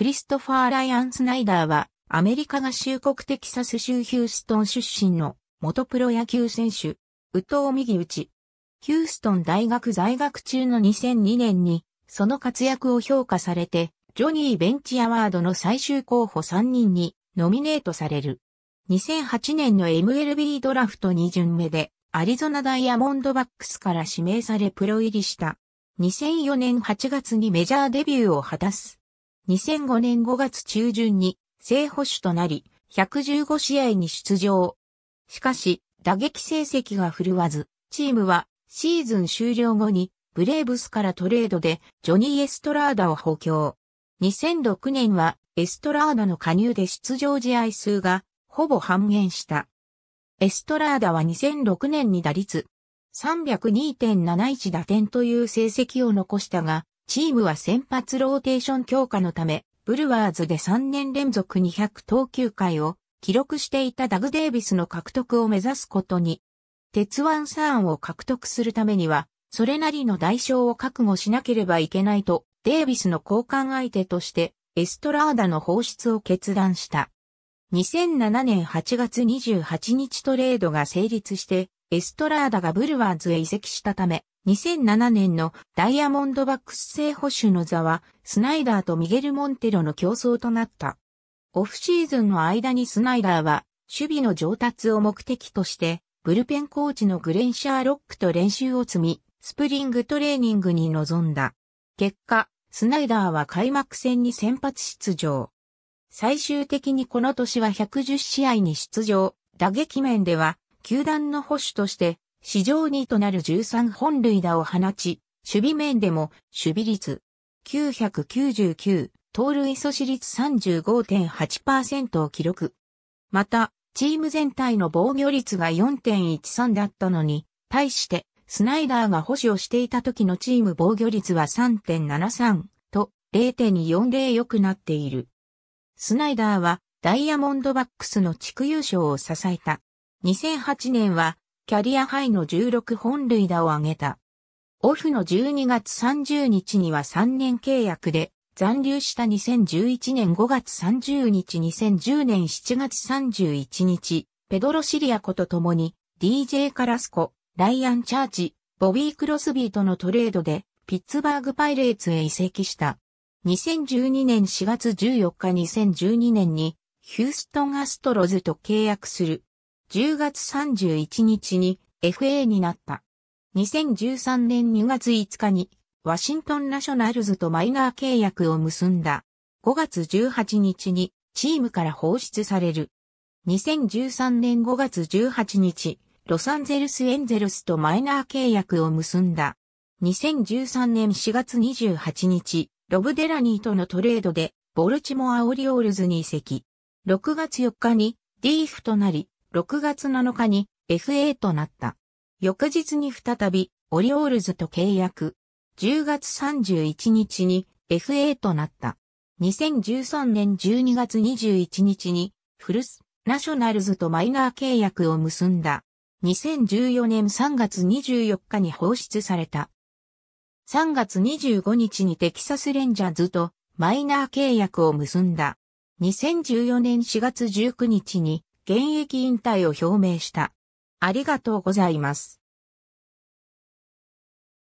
クリストファー・ライアン・スナイダーは、アメリカ合衆国テキサス州ヒューストン出身の元プロ野球選手、宇藤右打ち。ヒューストン大学在学中の2002年に、その活躍を評価されて、ジョニー・ベンチアワードの最終候補3人にノミネートされる。2008年の MLB ドラフト2巡目で、アリゾナダイヤモンドバックスから指名されプロ入りした。2004年8月にメジャーデビューを果たす。2005年5月中旬に正捕手となり、115試合に出場。しかし、打撃成績が振るわず、チームはシーズン終了後にブレーブスからトレードでジョニー・エストラーダを補強。2006年はエストラーダの加入で出場試合数がほぼ半減した。エストラーダは2006年に打率302.71打点という成績を残したが、チームは先発ローテーション強化のため、ブルワーズで3年連続200投球回を記録していたダグ・デイビスの獲得を目指すことに、鉄腕サーンを獲得するためには、それなりの代償を覚悟しなければいけないと、デイビスの交換相手として、エストラーダの放出を決断した。2007年8月28日トレードが成立して、エストラーダがブルワーズへ移籍したため、2007年のダイヤモンドバックス製保守の座は、スナイダーとミゲル・モンテロの競争となった。オフシーズンの間にスナイダーは、守備の上達を目的として、ブルペンコーチのグレン・シャーロックと練習を積み、スプリングトレーニングに臨んだ。結果、スナイダーは開幕戦に先発出場。最終的にこの年は110試合に出場。打撃面では、球団の保守として史上2となる13本塁打を放ち、守備面でも守備率999、盗塁阻止率35.8%を記録。また、チーム全体の防御率が4.13だったのに、対して、スナイダーが保守をしていた時のチーム防御率は3.73と0.40良くなっている。スナイダーはダイヤモンドバックスの地区優勝を支えた。2008年はキャリアハイの16本塁打を挙げた。オフの12月30日には3年契約で、残留した2011年5月30日2010年7月31日、ペドロ・シリアコと共に、DJ カラスコ、ライアン・チャーチ、ボビー・クロスビーとのトレードで、ピッツバーグ・パイレーツへ移籍した。2012年4月14日2012年に、ヒューストン・アストロズと契約する。10月31日に FA になった。2013年2月5日にワシントンナショナルズとマイナー契約を結んだ。5月18日にチームから放出される。2013年5月18日、ロサンゼルスエンゼルスとマイナー契約を結んだ。2013年4月28日、ロブデラニーとのトレードで、ボルチモアオリオールズに移籍。6月4日に、ディーフとなり、6月7日に FA となった。翌日に再びオリオールズと契約。10月31日に FA となった。2013年12月21日にフルスナショナルズとマイナー契約を結んだ。2014年3月24日に放出された。3月25日にテキサスレンジャーズとマイナー契約を結んだ。2014年4月19日に現役引退を表明した。ありがとうございます。